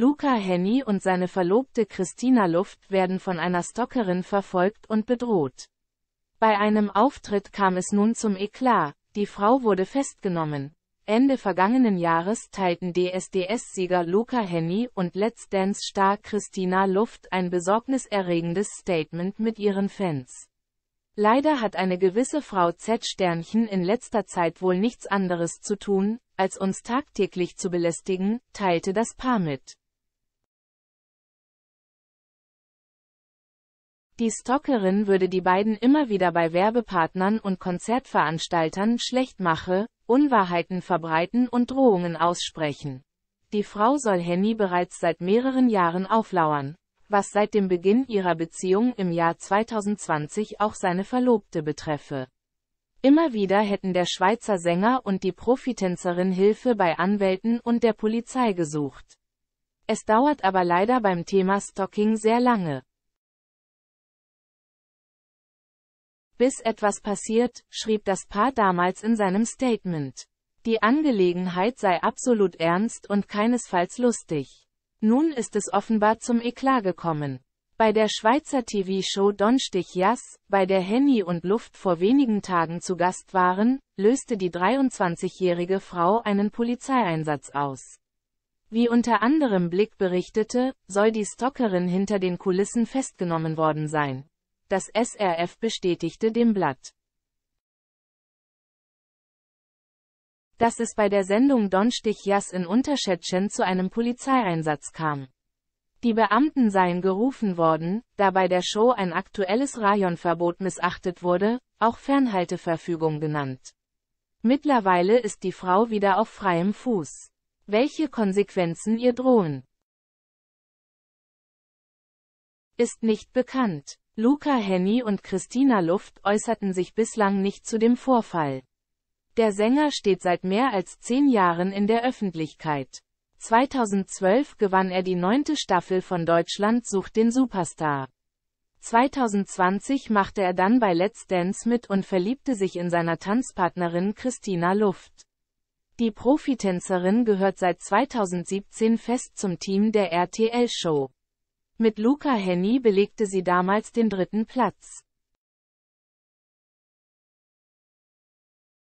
Luca Henny und seine Verlobte Christina Luft werden von einer Stalkerin verfolgt und bedroht. Bei einem Auftritt kam es nun zum Eklat, die Frau wurde festgenommen. Ende vergangenen Jahres teilten DSDS-Sieger Luca Henny und Let's Dance-Star Christina Luft ein besorgniserregendes Statement mit ihren Fans. Leider hat eine gewisse Frau Z-Sternchen in letzter Zeit wohl nichts anderes zu tun, als uns tagtäglich zu belästigen, teilte das Paar mit. Die Stalkerin würde die beiden immer wieder bei Werbepartnern und Konzertveranstaltern schlecht mache, Unwahrheiten verbreiten und Drohungen aussprechen. Die Frau soll Henny bereits seit mehreren Jahren auflauern, was seit dem Beginn ihrer Beziehung im Jahr 2020 auch seine Verlobte betreffe. Immer wieder hätten der Schweizer Sänger und die Profitänzerin Hilfe bei Anwälten und der Polizei gesucht. Es dauert aber leider beim Thema Stalking sehr lange. bis etwas passiert, schrieb das Paar damals in seinem Statement. Die Angelegenheit sei absolut ernst und keinesfalls lustig. Nun ist es offenbar zum Eklat gekommen. Bei der Schweizer TV-Show Don Stichjas, bei der Henny und Luft vor wenigen Tagen zu Gast waren, löste die 23-jährige Frau einen Polizeieinsatz aus. Wie unter anderem Blick berichtete, soll die Stalkerin hinter den Kulissen festgenommen worden sein. Das SRF bestätigte dem Blatt. dass es bei der Sendung Donstich Jas in Unterschätzchen zu einem Polizeieinsatz kam. Die Beamten seien gerufen worden, da bei der Show ein aktuelles Rajonverbot missachtet wurde, auch Fernhalteverfügung genannt. Mittlerweile ist die Frau wieder auf freiem Fuß. Welche Konsequenzen ihr drohen, ist nicht bekannt. Luca Henny und Christina Luft äußerten sich bislang nicht zu dem Vorfall. Der Sänger steht seit mehr als zehn Jahren in der Öffentlichkeit. 2012 gewann er die neunte Staffel von Deutschland sucht den Superstar. 2020 machte er dann bei Let's Dance mit und verliebte sich in seiner Tanzpartnerin Christina Luft. Die Profitänzerin gehört seit 2017 fest zum Team der RTL-Show. Mit Luca Henny belegte sie damals den dritten Platz.